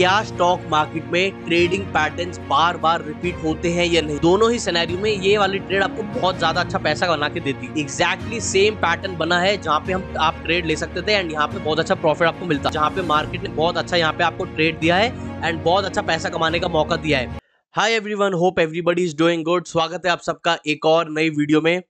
क्या stock market में trading patterns बार बार रिपीट होते हैं या नहीं दोनों ही सिनेरियो में ये वाली ट्रेड आपको बहुत ज्यादा अच्छा पैसा बना के देती है एग्जैक्टली सेम पैटर्न बना है जहाँ पे हम आप ट्रेड ले सकते थे एंड यहाँ पे बहुत अच्छा प्रॉफिट आपको मिलता है जहाँ पे मार्केट ने बहुत अच्छा यहाँ पे आपको ट्रेड दिया है एंड बहुत अच्छा पैसा कमाने का मौका दिया है hi everyone hope everybody is doing good स्वागत है आप सबका एक और नई वीडियो में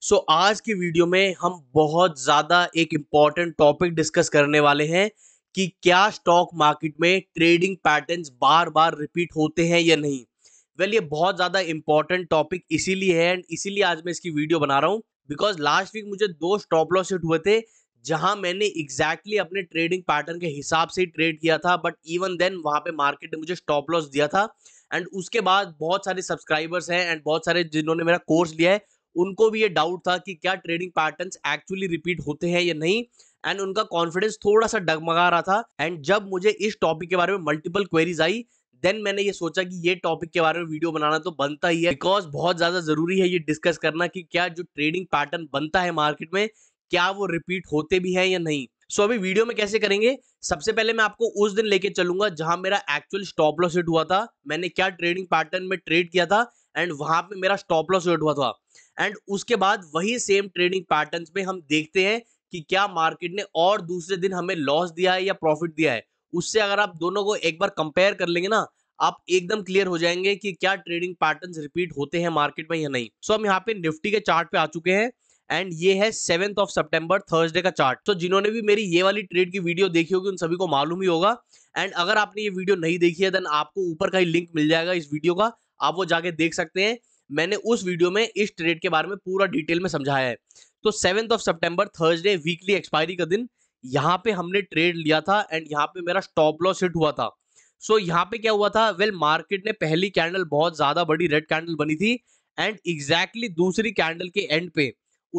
सो so, आज की वीडियो में हम बहुत ज़्यादा एक इम्पॉर्टेंट टॉपिक डिस्कस करने वाले हैं कि क्या स्टॉक मार्केट में ट्रेडिंग पैटर्न्स बार बार रिपीट होते हैं या नहीं वेल well, ये बहुत ज़्यादा इंपॉर्टेंट टॉपिक इसीलिए है एंड इसीलिए आज मैं इसकी वीडियो बना रहा हूँ बिकॉज लास्ट वीक मुझे दो स्टॉप लॉस हिट हुए थे जहां मैंने एग्जैक्टली exactly अपने ट्रेडिंग पैटर्न के हिसाब से ट्रेड किया था बट इवन देन वहां पे मार्केट ने मुझे स्टॉप लॉस दिया था एंड उसके बाद बहुत सारे सब्सक्राइबर्स हैं एंड बहुत सारे जिन्होंने मेरा कोर्स लिया है उनको भी ये डाउट था कि क्या ट्रेडिंग पैटर्न्स एक्चुअली रिपीट होते हैं या नहीं एंड उनका कॉन्फिडेंस थोड़ा सा डगमगा रहा था एंड जब मुझे इस टॉपिक के बारे में मल्टीपल क्वेरीज आई देन मैंने ये सोचा कि ये टॉपिक के बारे में वीडियो बनाना तो बनता ही है बिकॉज बहुत ज़्यादा ज़रूरी है ये डिस्कस करना कि क्या जो ट्रेडिंग पैटर्न बनता है मार्केट में क्या वो रिपीट होते भी हैं या नहीं सो so, अभी वीडियो में कैसे करेंगे सबसे पहले मैं आपको उस दिन लेके चलूंगा जहां मेरा एक्चुअल स्टॉप लॉस हिट हुआ था मैंने क्या ट्रेडिंग पैटर्न में ट्रेड किया था एंड वहां पे मेरा स्टॉप लॉस हिट हुआ था एंड उसके बाद वही सेम ट्रेडिंग पैटर्न में हम देखते हैं कि क्या मार्केट ने और दूसरे दिन हमें लॉस दिया है या प्रॉफिट दिया है उससे अगर आप दोनों को एक बार कंपेयर कर लेंगे ना आप एकदम क्लियर हो जाएंगे कि क्या ट्रेडिंग पैटर्न्स रिपीट होते हैं मार्केट में या नहीं सो so, हम यहाँ पे निफ्टी के चार्ट पे आ चुके हैं एंड ये है सेवेंथ ऑफ सेप्टेम्बर थर्सडे का चार्ट तो जिन्होंने भी मेरी ये वाली ट्रेड की वीडियो देखी होगी उन सभी को मालूम ही होगा एंड अगर आपने ये वीडियो नहीं देखी है देन आपको ऊपर का ही लिंक मिल जाएगा इस वीडियो का आप वो जाके देख सकते हैं मैंने उस वीडियो में इस ट्रेड के बारे में पूरा डिटेल में समझाया है तो seventh of September Thursday weekly expiry का दिन यहाँ पे हमने ट्रेड लिया था एंड यहाँ पे मेरा स्टॉप लॉस हिट हुआ था सो so, यहाँ पे क्या हुआ था वेल well, मार्केट ने पहली कैंडल बहुत ज्यादा बड़ी रेड कैंडल बनी थी एंड एग्जैक्टली exactly दूसरी कैंडल के एंड पे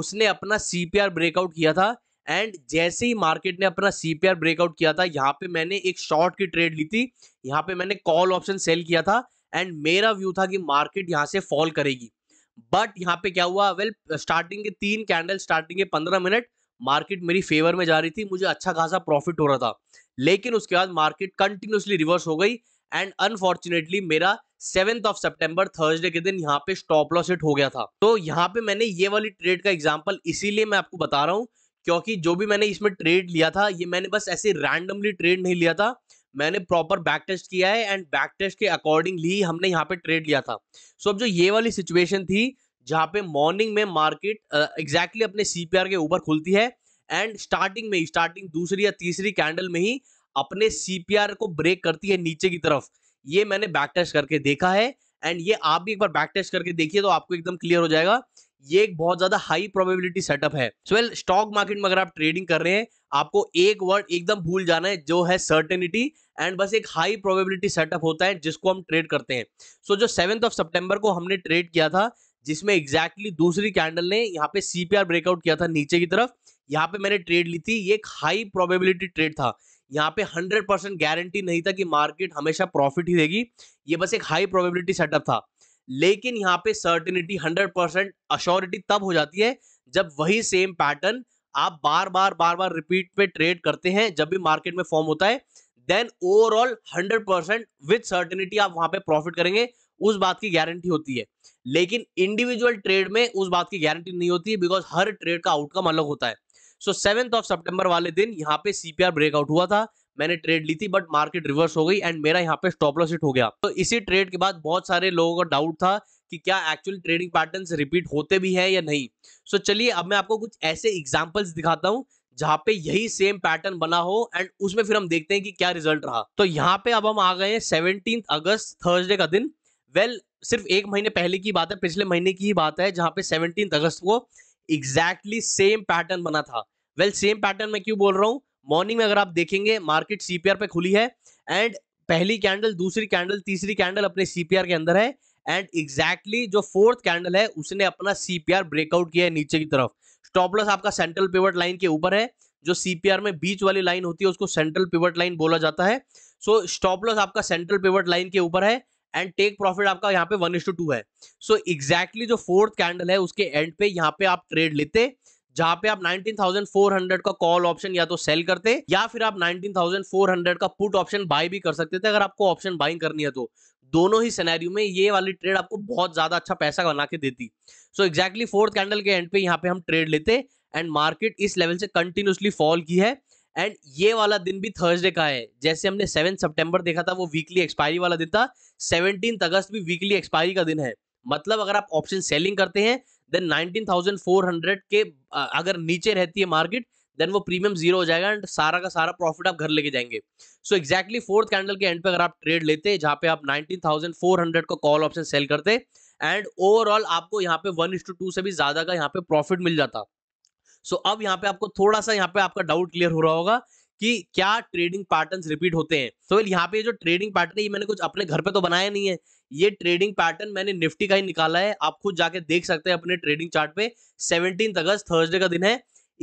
उसने अपना सीपीआर ब्रेकआउट किया था एंड जैसे ही मार्केट ने अपना सीपीआर ब्रेकआउट किया था यहाँ पे मैंने एक शॉर्ट की ट्रेड ली थी यहाँ पे मैंने कॉल ऑप्शन सेल किया था एंड मेरा व्यू था कि मार्केट यहाँ से फॉल करेगी बट यहाँ पे क्या हुआ वेल स्टार्टिंग के तीन कैंडल स्टार्टिंग के पंद्रह मिनट मार्केट मेरी फेवर में जा रही थी मुझे अच्छा खासा प्रॉफिट हो रहा था लेकिन उसके बाद मार्केट कंटिन्यूसली रिवर्स हो गई एंड अनफॉर्चुनेटली मेरा सेवेंथ ऑफ सेप्टेम्बर थर्सडे के दिन यहाँ पे स्टॉप लॉस हिट हो गया था तो यहाँ पे मैंने ये वाली ट्रेड का एग्जाम्पल इसीलिए मैं आपको बता रहा हूँ क्योंकि जो भी मैंने इसमें ट्रेड लिया था ये मैंने बस ऐसे रैंडमली ट्रेड नहीं लिया था मैंने प्रॉपर बैक टेस्ट किया है एंड बैक टेस्ट के अकॉर्डिंगली हमने यहाँ पे ट्रेड लिया था सो so, अब जो ये वाली सिचुएशन थी जहाँ पे मॉर्निंग में मार्केट एग्जैक्टली uh, exactly अपने सीपीआर के ऊपर खुलती है एंड स्टार्टिंग में स्टार्टिंग दूसरी या तीसरी कैंडल में ही अपने सीपीआर को ब्रेक करती है नीचे की तरफ ये मैंने बैक टेस्ट करके देखा है एंड ये आप भी एक बार बैक टेस्ट करके देखिए तो आपको एकदम क्लियर हो जाएगा ये एक बहुत ज्यादा हाई प्रोबेबिलिटी सेटअप है वेल स्टॉक मार्केट में अगर आप ट्रेडिंग कर रहे हैं आपको एक वर्ड एकदम भूल जाना है जो है सर्टेनिटी एंड बस एक हाई प्रोबेबिलिटी सेटअप होता है जिसको हम ट्रेड करते हैं सो so, जो सेवेंथ ऑफ सेप्टेम्बर को हमने ट्रेड किया था जिसमें एग्जैक्टली exactly दूसरी कैंडल ने यहाँ पे सीपीआर ब्रेकआउट किया था नीचे की तरफ यहाँ पे मैंने ट्रेड ली थी ये एक हाई प्रोबेबिलिटी ट्रेड था यहाँ पे 100 परसेंट गारंटी नहीं था कि मार्केट हमेशा प्रॉफिट ही देगी ये बस एक हाई प्रोबेबिलिटी सेटअप था लेकिन यहाँ पे सर्टिनिटी हंड्रेड परसेंट अश्योरिटी तब हो जाती है जब वही सेम पैटर्न आप बार बार बार बार रिपीट पे ट्रेड करते हैं जब भी मार्केट में फॉर्म होता है then overall hundred percent with certainty आप वहां पे प्रॉफिट करेंगे उस बात की गारंटी होती है लेकिन इंडिविजुअल ट्रेड में उस बात की गारंटी नहीं होती है बिकॉज हर ट्रेड का आउटकम अलग होता है सो सेवेंथ ऑफ सितंबर वाले दिन यहाँ पे सीपीआर ब्रेकआउट हुआ था मैंने ट्रेड ली थी बट मार्केट रिवर्स हो गई एंड मेरा यहाँ पे स्टॉप लॉस हिट हो गया तो इसी ट्रेड के बाद बहुत सारे लोगों का डाउट था कि क्या एक्चुअल ट्रेडिंग पैटर्न रिपीट होते भी है या नहीं सो so, चलिए अब मैं आपको कुछ ऐसे एग्जाम्पल्स दिखाता हूँ जहाँ पे यही सेम पैटर्न बना हो एंड उसमें फिर हम देखते हैं कि क्या रिजल्ट रहा तो यहाँ पे अब हम आ गए हैं सेवनटीन अगस्त थर्सडे का दिन वेल well, सिर्फ एक महीने पहले की बात है पिछले महीने की ही बात है जहाँ पे सेवनटीन अगस्त को एग्जैक्टली सेम पैटर्न बना था वेल सेम पैटर्न मैं क्यों बोल रहा हूँ मॉर्निंग में अगर आप देखेंगे मार्केट सीपीआर पे खुली है एंड पहली कैंडल दूसरी कैंडल तीसरी कैंडल अपने सीपीआर के अंदर है एंड एग्जैक्टली exactly जो फोर्थ कैंडल है उसने अपना सीपीआर ब्रेकआउट किया है नीचे की तरफ स्टॉपलस आपका सेंट्रल पिवट लाइन के ऊपर है जो सीपीआर में बीच वाली लाइन होती है उसको सेंट्रल पिवट लाइन बोला जाता है सो so, स्टॉपलस आपका सेंट्रल पिवट लाइन के ऊपर है एंड टेक प्रॉफिट आपका यहाँ पे वन टू टू है सो so, एग्जैक्टली exactly जो फोर्थ कैंडल है उसके एंड पे यहाँ पे आप ट्रेड लेते जहां पे आप 19,400 का कॉल ऑप्शन या तो सेल करते या फिर आप 19,400 का पुट ऑप्शन बाय भी कर सकते थे अगर आपको ऑप्शन बाइंग करनी है तो दोनों ही सिनेरियो में ये वाली ट्रेड आपको बहुत ज्यादा अच्छा पैसा बना के देती सो एक्जैक्टली फोर्थ कैंडल के एंड पे यहाँ पे हम ट्रेड लेते एंड मार्केट इस लेवल से कंटिन्यूसली फॉल की है एंड ये वाला दिन भी थर्सडे का है जैसे हमने सेवन सेप्टेम्बर देखा था वो वीकली एक्सपायरी वाला दिन था सेवनटीन अगस्त भी वीकली एक्सपायरी का दिन है मतलब अगर आप ऑप्शन सेलिंग करते हैं देन 19,400 के अगर नीचे रहती है मार्केट देन वो प्रीमियम जीरो हो जाएगा एंड सारा का सारा प्रॉफिट आप घर लेके जाएंगे सो एक्जैक्टली फोर्थ कैंडल के एंड पे अगर आप ट्रेड लेते जहाँ पे आप 19,400 को कॉल ऑप्शन सेल करते एंड ओवरऑल आपको यहाँ पे वन टू से भी ज्यादा का यहाँ पे प्रॉफिट मिल जाता सो so, अब यहाँ पे आपको थोड़ा सा यहाँ पे आपका डाउट क्लियर हो रहा होगा कि क्या ट्रेडिंग पैटर्न्स रिपीट होते हैं तो यहाँ पे जो ट्रेडिंग पैटर्न है ये मैंने कुछ अपने घर पे तो बनाया नहीं है ये ट्रेडिंग पैटर्न मैंने निफ्टी का ही निकाला है आप खुद जाके देख सकते हैं अपने ट्रेडिंग चार्ट पे सेवनटीन अगस्त थर्सडे का दिन है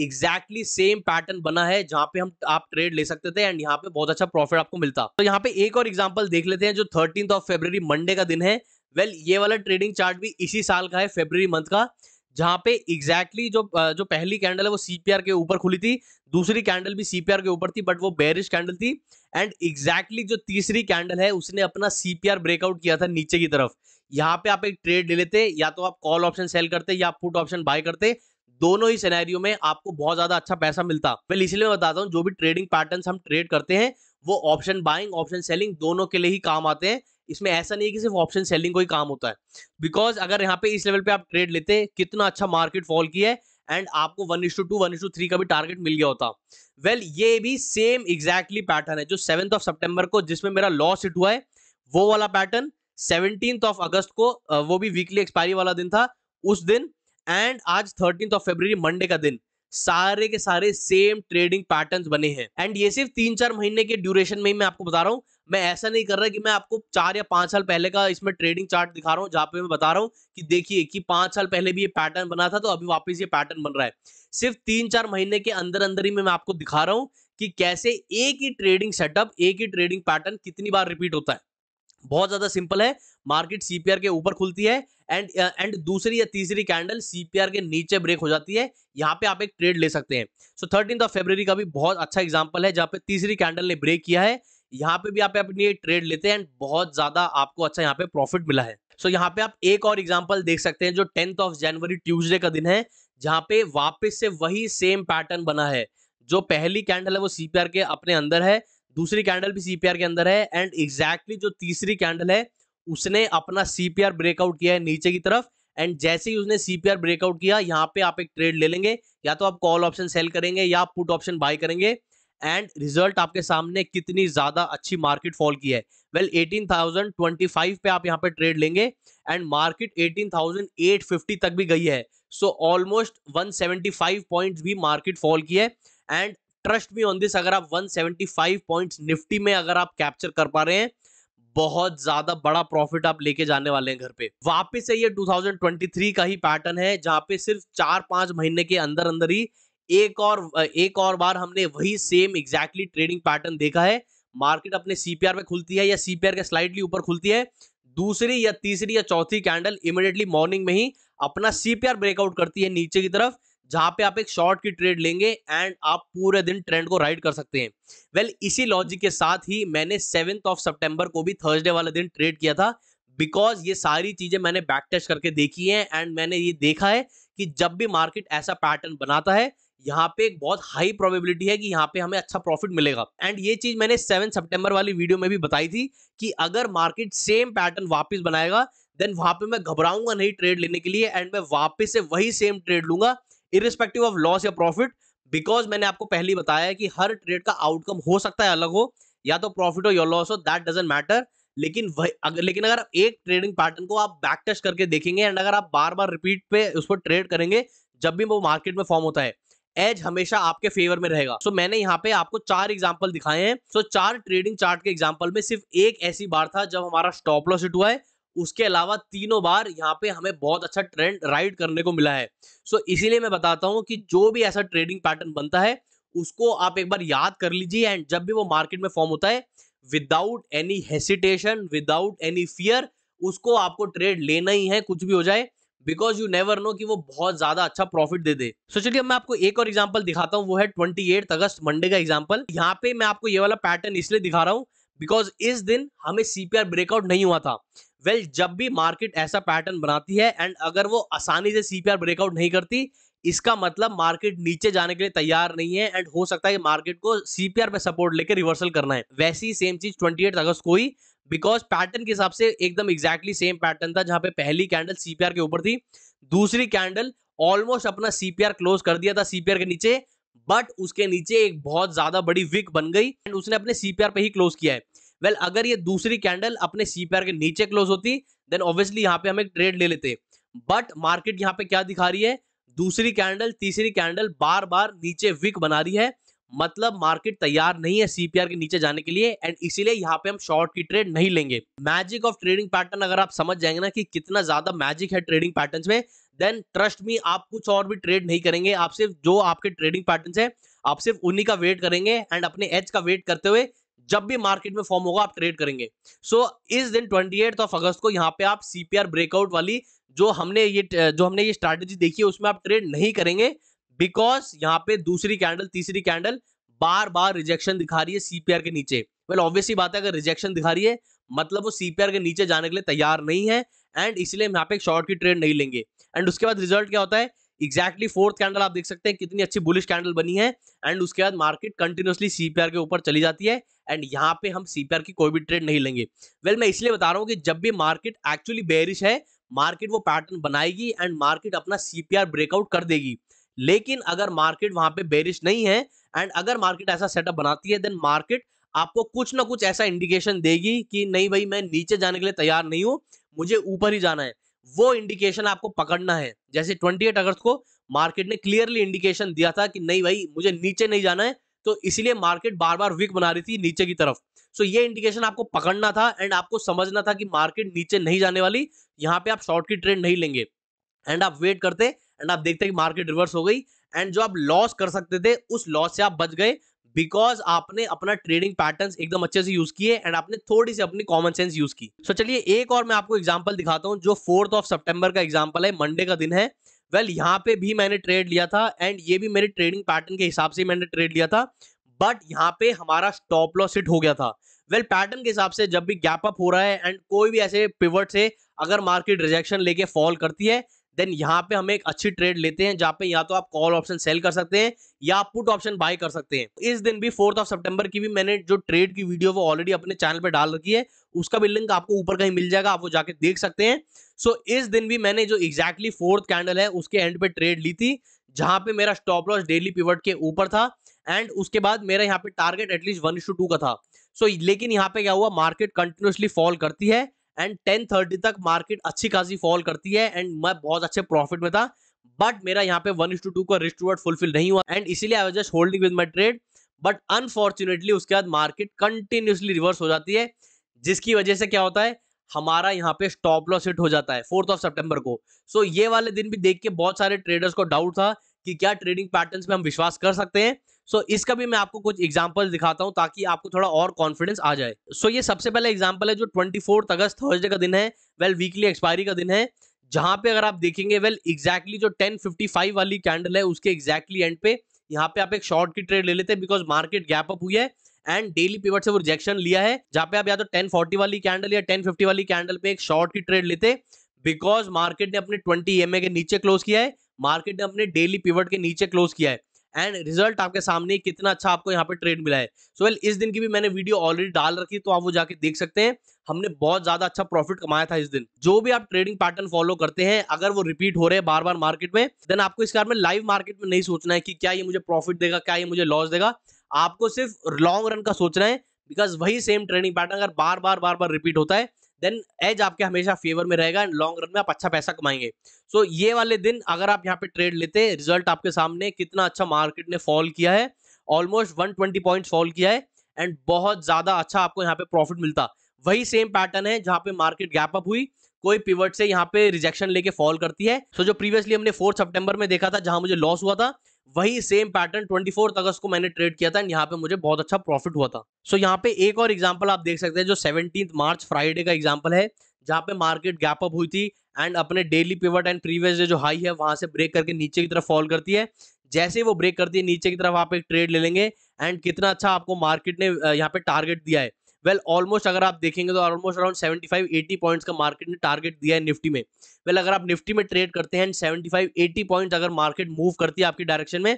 एग्जैक्टली सेम पैटर्न बना है जहां पे हम आप ट्रेड ले सकते थे एंड यहाँ पे बहुत अच्छा प्रॉफिट आपको मिलता तो यहाँ पे एक और एग्जाम्पल देख लेते हैं जो थर्टीन ऑफ फेब्रवरी मंडे का दिन है वेल well, ये वाला ट्रेडिंग चार्ट भी इसी साल का है फेब्रवरी मंथ का जहां पे एग्जैक्टली exactly जो जो पहली कैंडल है वो सीपीआर के ऊपर खुली थी दूसरी कैंडल भी सीपीआर के ऊपर थी बट वो बेरिश कैंडल थी एंड एग्जैक्टली exactly जो तीसरी कैंडल है उसने अपना सीपीआर ब्रेकआउट किया था नीचे की तरफ यहाँ पे आप एक ट्रेड ले लेते या तो आप कॉल ऑप्शन सेल करते या फुट ऑप्शन बाय करते दोनों ही सिनेरियो में आपको बहुत ज्यादा अच्छा पैसा मिलता वेल इसलिए मैं बताता हूँ जो भी ट्रेडिंग पैटर्न हम ट्रेड करते हैं वो ऑप्शन बाइंग ऑप्शन सेलिंग दोनों के लिए ही काम आते हैं इसमें ऐसा नहीं है कि सिर्फ ऑप्शन सेलिंग को ही काम होता है बिकॉज अगर यहाँ पे इस लेवल पे आप ट्रेड लेते कितना अच्छा मार्केट फॉल किया है एंड आपको one ish two two one ish two three का भी टारगेट मिल गया होता वेल well, ये भी सेम एग्जैक्टली पैटर्न है जो सेवन ऑफ सेप्टेम्बर को जिसमें मेरा लॉस हिट हुआ है वो वाला पैटर्न सेवनटीन ऑफ अगस्त को वो भी वीकली एक्सपायरी वाला दिन था उस दिन एंड आज थर्टीन ऑफ फेब्रवरी मंडे का दिन सारे के सारे सेम ट्रेडिंग पैटर्न बने हैं एंड ये सिर्फ तीन चार महीने के ड्यूरेशन में ही मैं आपको बता रहा हूँ मैं ऐसा नहीं कर रहा कि मैं आपको चार या पांच साल पहले का इसमें ट्रेडिंग चार्ट दिखा रहा हूँ जहां पे मैं बता रहा हूँ कि देखिए कि पांच साल पहले भी ये पैटर्न बना था तो अभी वापस ये पैटर्न बन रहा है सिर्फ तीन चार महीने के अंदर अंदर ही मैं आपको दिखा रहा हूँ कि कैसे एक ही ट्रेडिंग सेटअप एक ही ट्रेडिंग पैटर्न कितनी बार रिपीट होता है बहुत ज्यादा सिंपल है मार्केट सीपीआर के ऊपर खुलती है एंड एंड दूसरी या तीसरी कैंडल सीपीआर के नीचे ब्रेक हो जाती है यहाँ पे आप एक ट्रेड ले सकते हैं सो थर्टीन ऑफ फेबर का भी बहुत अच्छा एग्जाम्पल है जहाँ पे तीसरी कैंडल ने ब्रेक किया है यहाँ पे भी आप अपनी ट्रेड लेते हैं एंड बहुत ज्यादा आपको अच्छा यहाँ पे प्रॉफिट मिला है सो so, यहाँ पे आप एक और एग्जाम्पल देख सकते हैं जो टेंथ ऑफ जनवरी ट्यूजडे का दिन है जहाँ पे वापस से वही सेम पैटर्न बना है जो पहली कैंडल है वो सीपीआर के अपने अंदर है दूसरी कैंडल भी सीपीआर के अंदर है एंड एग्जैक्टली जो तीसरी कैंडल है उसने अपना सीपीआर ब्रेकआउट किया है नीचे की तरफ एंड जैसे ही उसने सीपीआर ब्रेकआउट किया यहाँ पे आप एक ट्रेड ले लेंगे या तो आप कॉल ऑप्शन सेल करेंगे या आप पुट ऑप्शन बाय करेंगे एंड रिजल्ट आपके सामने कितनी ज्यादा अच्छी मार्केट फॉल की है well eighteen thousand twenty five पे आप यहाँ पे ट्रेड लेंगे and market eighteen thousand eight fifty तक भी गई है so almost one seventy five point भी मार्केट फॉल की है and trust me on this अगर आप 175 पॉइंट्स निफ्टी में अगर आप कैप्चर कर पा रहे हैं बहुत ज्यादा बड़ा प्रॉफिट आप लेके जाने वाले हैं घर पे वापस से ये 2023 का ही पैटर्न है जहां पे सिर्फ चार पांच महीने के अंदर अंदर ही एक और एक और बार हमने वही सेम एग्जैक्टली ट्रेडिंग पैटर्न देखा है मार्केट अपने सीपीआर पे खुलती है या सीपीआर के स्लाइडली ऊपर खुलती है दूसरी या तीसरी या चौथी कैंडल इमिडिएटली मॉर्निंग में ही अपना सीपीआर ब्रेकआउट करती है नीचे की तरफ जहां पे आप एक शॉर्ट की ट्रेड लेंगे एंड आप पूरे दिन ट्रेंड को राइड कर सकते हैं वेल well, इसी लॉजिक के साथ ही मैंने सेवेंथ ऑफ सितंबर को भी थर्सडे वाला दिन ट्रेड किया था बिकॉज ये सारी चीज़ें मैंने बैक टेस्ट करके देखी हैं एंड मैंने ये देखा है कि जब भी मार्केट ऐसा पैटर्न बनाता है यहाँ पे एक बहुत हाई प्रोबेबिलिटी है कि यहाँ पे हमें अच्छा प्रॉफिट मिलेगा एंड ये चीज़ मैंने सेवन सितंबर वाली वीडियो में भी बताई थी कि अगर मार्केट सेम पैटर्न वापस बनाएगा देन वहां पे मैं घबराऊंगा नहीं ट्रेड लेने के लिए एंड मैं वापस से वही सेम ट्रेड लूंगा इरिस्पेक्टिव ऑफ लॉस या प्रॉफिट बिकॉज मैंने आपको पहले बताया कि हर ट्रेड का आउटकम हो सकता है अलग हो या तो प्रॉफिट हो या लॉस हो दैट डजेंट मैटर लेकिन अगर, लेकिन अगर एक ट्रेडिंग पैटर्न को आप बैक टेस्ट करके देखेंगे एंड अगर आप बार बार रिपीट पे उस पर ट्रेड करेंगे जब भी वो मार्केट में फॉर्म होता है एज हमेशा आपके फेवर में रहेगा सो so, मैंने यहाँ पे आपको चार एग्जाम्पल दिखाए हैं सो so, चार ट्रेडिंग चार्ट के एग्जाम्पल में सिर्फ एक ऐसी बार था जब हमारा स्टॉप लॉस हिट हुआ है उसके अलावा तीनों बार यहाँ पे हमें बहुत अच्छा ट्रेंड राइड करने को मिला है सो इसीलिए मैं बताता हूँ कि जो भी ऐसा ट्रेडिंग पैटर्न बनता है उसको आप एक बार याद कर लीजिए एंड जब भी वो मार्केट में फॉर्म होता है without any hesitation without any fear उसको आपको ट्रेड लेना ही है कुछ भी हो जाए बिकॉज यू नेवर नो कि वो बहुत ज्यादा अच्छा प्रॉफिट दे दे सो so, चलिए मैं आपको एक और एग्जाम्पल दिखाता हूँ वो है ट्वेंटी एट अगस्त मंडे का एग्जाम्पल यहाँ पे मैं आपको ये वाला पैटर्न इसलिए दिखा रहा हूँ बिकॉज इस दिन हमें सीपीआर ब्रेकआउट नहीं हुआ था वेल well, जब भी मार्केट ऐसा पैटर्न बनाती है एंड अगर वो आसानी से सीपीआर ब्रेकआउट नहीं करती इसका मतलब मार्केट नीचे जाने के लिए तैयार नहीं है एंड हो सकता है कि मार्केट को सीपीआर पे सपोर्ट लेकर रिवर्सल करना है वैसी सेम चीज 28 अगस्त को ही बिकॉज पैटर्न के हिसाब से एकदम एग्जैक्टली सेम पैटर्न था जहां पे पहली कैंडल सीपीआर के ऊपर थी दूसरी कैंडल ऑलमोस्ट अपना सीपीआर क्लोज कर दिया था सीपीआर के नीचे बट उसके नीचे एक बहुत ज्यादा बड़ी विक बन गई एंड उसने अपने सीपीआर पे ही क्लोज किया है वेल well, अगर ये दूसरी कैंडल अपने सीपीआर के नीचे क्लोज होती देन ऑब्वियसली यहाँ पे हम एक ट्रेड ले लेते बट मार्केट यहाँ पे क्या दिखा रही है दूसरी कैंडल तीसरी कैंडल बार बार नीचे विक बना रही है मतलब मार्केट तैयार नहीं है सीपीआर के नीचे जाने के लिए एंड इसीलिए यहाँ पे हम शॉर्ट की ट्रेड नहीं लेंगे मैजिक ऑफ ट्रेडिंग पैटर्न अगर आप समझ जाएंगे ना कि कितना ज्यादा मैजिक है ट्रेडिंग पैटर्न में देन ट्रस्ट मी आप कुछ और भी ट्रेड नहीं करेंगे आप सिर्फ जो आपके ट्रेडिंग पैटर्न है आप सिर्फ उन्हीं का वेट करेंगे एंड अपने एज का वेट करते हुए जब भी मार्केट में फॉर्म होगा आप ट्रेड करेंगे सो so, इस दिन ट्वेंटी ऑफ अगस्त को यहाँ पे आप सीपीआर ब्रेकआउट वाली जो हमने ये जो हमने ये स्ट्रैटेजी देखी है उसमें आप ट्रेड नहीं करेंगे बिकॉज यहाँ पे दूसरी कैंडल तीसरी कैंडल बार बार रिजेक्शन दिखा रही है सीपीआर के नीचे वेल well, ऑब्वियसली बात है अगर रिजेक्शन दिखा रही है मतलब वो सीपीआर के नीचे जाने के लिए तैयार नहीं है एंड इसलिए हम यहाँ पे शॉर्ट की ट्रेड नहीं लेंगे एंड उसके बाद रिजल्ट क्या होता है एग्जैक्टली फोर्थ कैंडल आप देख सकते हैं कितनी अच्छी बुलिश कैंडल बनी है एंड उसके बाद मार्केट कंटिन्यूसली सीपीआर के ऊपर चली जाती है एंड यहाँ पे हम सीपीआर की कोई भी ट्रेड नहीं लेंगे वेल well, मैं इसलिए बता रहा हूँ कि जब भी मार्केट एक्चुअली बेरिश है मार्केट वो पैटर्न बनाएगी एंड मार्केट अपना सीपीआर ब्रेकआउट कर देगी लेकिन अगर मार्केट वहां पे बेरिश नहीं है एंड अगर मार्केट ऐसा सेटअप बनाती है देन मार्केट आपको कुछ ना कुछ ऐसा इंडिकेशन देगी कि नहीं भाई मैं नीचे जाने के लिए तैयार नहीं हूँ मुझे ऊपर ही जाना है वो इंडिकेशन आपको पकड़ना है जैसे ट्वेंटी एट अगस्त को मार्केट ने क्लियरली इंडिकेशन दिया था कि नहीं भाई मुझे नीचे नहीं जाना है तो इसलिए मार्केट बार बार वीक बना रही थी नीचे की तरफ सो so, ये इंडिकेशन आपको पकड़ना था एंड आपको समझना था कि मार्केट नीचे नहीं जाने वाली यहाँ पे आप शॉर्ट की ट्रेड नहीं लेंगे एंड आप वेट करते एंड आप देखते कि मार्केट रिवर्स हो गई एंड जो आप लॉस कर सकते थे उस लॉस से आप बच गए बिकॉज आपने अपना ट्रेडिंग पैटर्न एकदम अच्छे से यूज किए एंड आपने थोड़ी सी अपनी कॉमन सेंस यूज की सो so, चलिए एक और मैं आपको एग्जाम्पल दिखाता हूँ जो फोर्थ ऑफ सेप्टेम्बर का एग्जाम्पल है मंडे का दिन है वेल well, यहाँ पे भी मैंने ट्रेड लिया था एंड ये भी मेरे ट्रेडिंग पैटर्न के हिसाब से मैंने ट्रेड लिया था बट यहाँ पे हमारा स्टॉप लॉस हिट हो गया था वेल well, पैटर्न के हिसाब से जब भी गैप अप हो रहा है एंड कोई भी ऐसे पिवट से अगर मार्केट रिजेक्शन लेके फॉल करती है देन यहाँ पे हम एक अच्छी ट्रेड लेते हैं जहाँ पे या तो आप कॉल ऑप्शन सेल कर सकते हैं या आप पुट ऑप्शन बाय कर सकते हैं इस दिन भी फोर्थ ऑफ सितंबर की भी मैंने जो ट्रेड की वीडियो वो ऑलरेडी अपने चैनल पे डाल रखी है उसका भी लिंक आपको ऊपर कहीं मिल जाएगा आप वो जाके देख सकते हैं सो so, इस दिन भी मैंने जो एग्जैक्टली फोर्थ कैंडल है उसके एंड पे ट्रेड ली थी जहां पे मेरा स्टॉप लॉस डेली पिवट के ऊपर था एंड उसके बाद मेरा यहाँ पे टारगेट एटलीस्ट वन टू का था सो so, लेकिन यहाँ पे क्या हुआ मार्केट कंटिन्यूसली फॉल करती है एंड टेन थर्टी तक मार्केट अच्छी खासी फॉल करती है एंड मैं बहुत अच्छे प्रॉफिट में था बट मेरा यहाँ पे वन टू टू का रिस्ट टू फुलफिल नहीं हुआ एंड इसीलिए I was just holding with my trade but unfortunately उसके बाद मार्केट कंटिन्यूसली रिवर्स हो जाती है जिसकी वजह से क्या होता है हमारा यहाँ पे स्टॉप लॉस हिट हो जाता है फोर्थ ऑफ सेप्टेम्बर को सो so, ये वाले दिन भी देख के बहुत सारे ट्रेडर्स को डाउट था कि क्या ट्रेडिंग पैटर्न्स में हम विश्वास कर सकते हैं सो so, इसका भी मैं आपको कुछ एग्जाम्पल दिखाता हूँ ताकि आपको थोड़ा और कॉन्फिडेंस आ जाए सो so, ये सबसे पहले एग्जाम्पल है जो ट्वेंटी अगस्त थर्सडे का दिन है वेल वीकली एक्सपायरी का दिन है जहां पे अगर आप देखेंगे वेल एग्जैक्टली जो 1055 वाली कैंडल है उसके एग्जैक्टली एंड पे यहाँ पे आप एक शॉर्ट की ट्रेड ले लेते हैं बिकॉज मार्केट गैप अप हुई है एंड डेली पिवट से वो रिजेक्शन लिया है जहां पे आप या तो 1040 वाली कैंडल या 1050 वाली कैंडल पे एक शॉर्ट की ट्रेड लेते बिकॉज मार्केट ने अपने ट्वेंटी एम के नीचे क्लोज किया है मार्केट ने अपने डेली पीवर्ट के नीचे क्लोज किया है एंड रिजल्ट आपके सामने कितना अच्छा आपको यहाँ पे ट्रेड मिला है सो so, well, इस दिन की भी मैंने वीडियो ऑलरेडी डाल रखी तो आप वो जाके देख सकते हैं हमने बहुत ज्यादा अच्छा प्रॉफिट कमाया था इस दिन जो भी आप ट्रेडिंग पैटर्न फॉलो करते हैं अगर वो रिपीट हो रहे हैं बार बार मार्केट में देन आपको इस कारण में लाइव मार्केट में नहीं सोचना है कि क्या ये मुझे प्रॉफिट देगा क्या ये मुझे लॉस देगा आपको सिर्फ लॉन्ग रन का सोचना है बिकॉज वही सेम ट्रेडिंग पैटर्न अगर बार बार बार बार रिपीट होता है देन एज आपके हमेशा फेवर में रहेगा एंड लॉन्ग रन में आप अच्छा पैसा कमाएंगे सो so, ये वाले दिन अगर आप यहाँ पे ट्रेड लेते रिजल्ट आपके सामने कितना अच्छा मार्केट ने फॉल किया है ऑलमोस्ट 120 पॉइंट फॉल किया है एंड बहुत ज़्यादा अच्छा आपको यहाँ पे प्रॉफिट मिलता वही सेम पैटर्न है जहाँ पे मार्केट गैप अप हुई कोई पिवट से यहाँ पे रिजेक्शन लेके फॉल करती है सो so, जो प्रीवियसली हमने फोर्थ सेप्टेम्बर में देखा था जहां मुझे लॉस हुआ था वही same pattern twenty fourth August को मैंने ट्रेड किया था एंड यहाँ पे मुझे बहुत अच्छा प्रॉफिट हुआ था सो so, यहाँ पे एक और एग्जाम्पल आप देख सकते हैं जो सेवनटीन मार्च फ्राइडे का एग्जाम्पल है जहाँ पे मार्केट गैप अप हुई थी एंड अपने daily pivot and previous day जो हाई है वहां से ब्रेक करके नीचे की तरफ फॉल करती है जैसे वो ब्रेक करती है नीचे की तरफ आप एक ट्रेड ले लेंगे एंड कितना अच्छा आपको मार्केट ने यहाँ पे टारगेट दिया है वेल ऑलमोस्ट अगर आप देखेंगे तो ऑलमोस्ट अराउंड 75 80 पॉइंट्स का मार्केट ने टारगेट दिया है निफ्टी में वेल well, अगर आप निफ्टी में ट्रेड करते हैं 75 80 पॉइंट्स अगर मार्केट मूव करती है आपकी डायरेक्शन में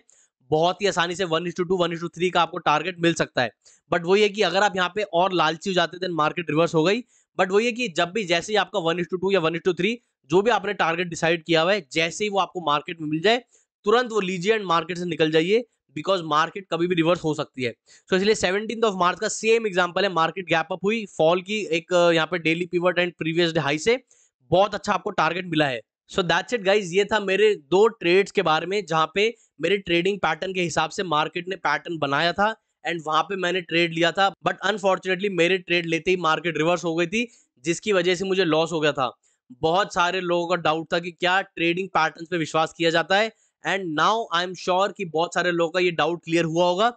बहुत ही आसानी से one two two one two three का आपको टारगेट मिल सकता है बट वही है कि अगर आप यहाँ पे और लालची हो जाते थे मार्केट रिवर्स हो गई बट वही है कि जब भी जैसे ही आपका वन टू टू या वन टू थ्री जो भी आपने टारगेट डिसाइड किया हुआ है जैसे ही वो आपको मार्केट में मिल जाए तुरंत वो लीजिए एंड मार्केट से निकल जाइए बिकॉज मार्केट कभी भी रिवर्स हो सकती है सो so, इसलिए सेवनटीन ऑफ मार्च का सेम एग्जाम्पल है मार्केट गैप अप हुई फॉल की एक यहाँ पे daily pivot and previous day high से बहुत अच्छा आपको टारगेट मिला है सो दैट्स इट गाइज ये था मेरे दो ट्रेड्स के बारे में जहाँ पे मेरे ट्रेडिंग पैटर्न के हिसाब से मार्केट ने पैटर्न बनाया था एंड वहां पे मैंने ट्रेड लिया था बट अनफॉर्चुनेटली मेरे ट्रेड लेते ही मार्केट रिवर्स हो गई थी जिसकी वजह से मुझे लॉस हो गया था बहुत सारे लोगों का डाउट था कि क्या ट्रेडिंग पैटर्न पे विश्वास किया जाता है and now I am sure कि बहुत सारे लोगों का ये डाउट क्लियर हुआ होगा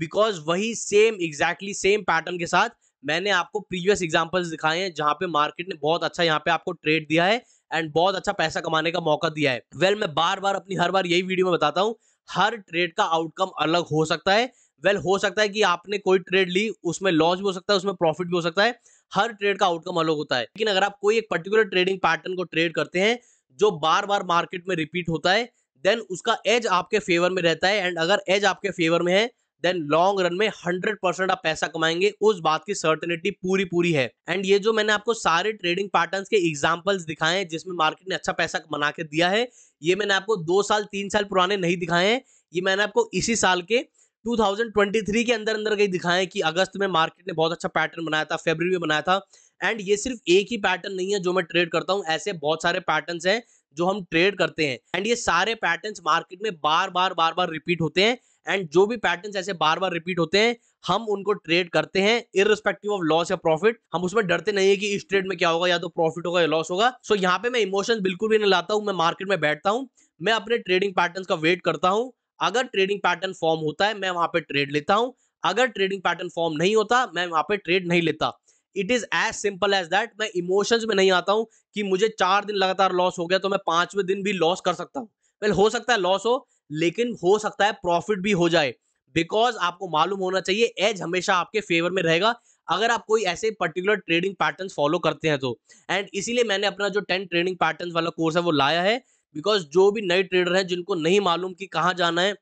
बिकॉज वही सेम एग्जैक्टली सेम पैटर्न के साथ मैंने आपको प्रीवियस एग्जाम्पल्स दिखाए हैं जहां पे मार्केट ने बहुत अच्छा यहाँ पे आपको ट्रेड दिया है एंड बहुत अच्छा पैसा कमाने का मौका दिया है वेल well, मैं बार बार अपनी हर बार यही वीडियो में बताता हूँ हर ट्रेड का आउटकम अलग हो सकता है वेल well, हो सकता है कि आपने कोई ट्रेड ली उसमें लॉस भी हो सकता है उसमें प्रॉफिट भी हो सकता है हर ट्रेड का आउटकम अलग होता है लेकिन अगर आप कोई एक पर्टिकुलर ट्रेडिंग पैटर्न को ट्रेड करते हैं जो बार बार मार्केट में रिपीट होता है देन उसका एज आपके फेवर में रहता है एंड अगर एज आपके फेवर में है देन लॉन्ग रन में हंड्रेड परसेंट आप पैसा कमाएंगे उस बात की सर्टेनिटी पूरी पूरी है एंड ये जो मैंने आपको सारे ट्रेडिंग पैटर्न्स के एग्जाम्पल्स दिखाए हैं जिसमें मार्केट ने अच्छा पैसा बना के दिया है ये मैंने आपको दो साल तीन साल पुराने नहीं दिखाए हैं ये मैंने आपको इसी साल के 2023 के अंदर अंदर कहीं दिखाएं कि अगस्त में मार्केट ने बहुत अच्छा पैटर्न बनाया था फेबर में बनाया था एंड ये सिर्फ एक ही पैटर्न नहीं है जो मैं ट्रेड करता हूँ ऐसे बहुत सारे पैटर्न हैं जो हम ट्रेड करते हैं एंड ये सारे पैटर्न मार्केट में बार बार बार बार रिपीट होते हैं एंड जो भी पैटर्न ऐसे बार बार रिपीट होते हैं हम उनको ट्रेड करते हैं इरिस्पेक्टिव ऑफ लॉस या प्रॉफिट हम उसमें डरते नहीं है कि इस ट्रेड में क्या होगा या तो प्रॉफिट होगा या लॉस होगा सो so, यहाँ पे मैं इमोशन बिल्कुल भी नहीं लाता हूँ मैं मार्केट में बैठता हूँ मैं अपने ट्रेडिंग पैटर्न का वेट करता हूँ अगर ट्रेडिंग पैटर्न फॉर्म होता है मैं वहां पर ट्रेड लेता हूँ अगर ट्रेडिंग पैटर्न फॉर्म नहीं होता मैं वहां पर ट्रेड नहीं लेता it is as simple as that मैं इमोशंस में नहीं आता हूँ कि मुझे चार दिन लगातार लॉस हो गया तो मैं पांचवें दिन भी लॉस कर सकता हूँ well, हो सकता है लॉस हो लेकिन हो सकता है प्रॉफिट भी हो जाए बिकॉज आपको मालूम होना चाहिए एज हमेशा आपके फेवर में रहेगा अगर आप कोई ऐसे पर्टिकुलर ट्रेडिंग पैटर्न फॉलो करते हैं तो एंड इसीलिए मैंने अपना जो टेन ट्रेडिंग पैटर्न वाला कोर्स है वो लाया है बिकॉज जो भी नए ट्रेडर हैं जिनको नहीं मालूम कि कहाँ जाना है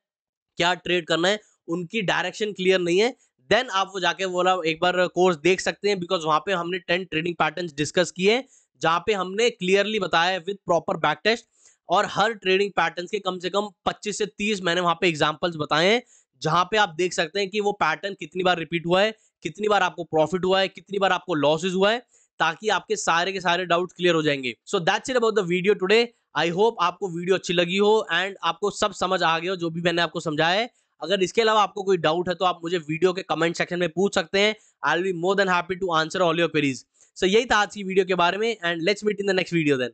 क्या ट्रेड करना है उनकी डायरेक्शन क्लियर नहीं है देन आप वो जाके बोला एक बार कोर्स देख सकते हैं बिकॉज वहां पे हमने टेन ट्रेडिंग पैटर्न डिस्कस किए जहाँ पे हमने क्लियरली बताया विद प्रॉपर बैक टेस्ट और हर ट्रेडिंग पैटर्न के कम से कम 25 से 30 मैंने वहां पे एग्जाम्पल्स बताए हैं जहां पे आप देख सकते हैं कि वो पैटर्न कितनी बार रिपीट हुआ है कितनी बार आपको प्रॉफिट हुआ है कितनी बार आपको लॉसेज हुआ है ताकि आपके सारे के सारे डाउट क्लियर हो जाएंगे so that's it about the video today I hope आपको वीडियो अच्छी लगी हो एंड आपको सब समझ आ गया हो जो भी मैंने आपको समझाया है अगर इसके अलावा आपको कोई डाउट है तो आप मुझे वीडियो के कमेंट सेक्शन में पूछ सकते हैं I will be more than happy to answer all your queries so यही था आज की वीडियो के बारे में and let's meet in the next video then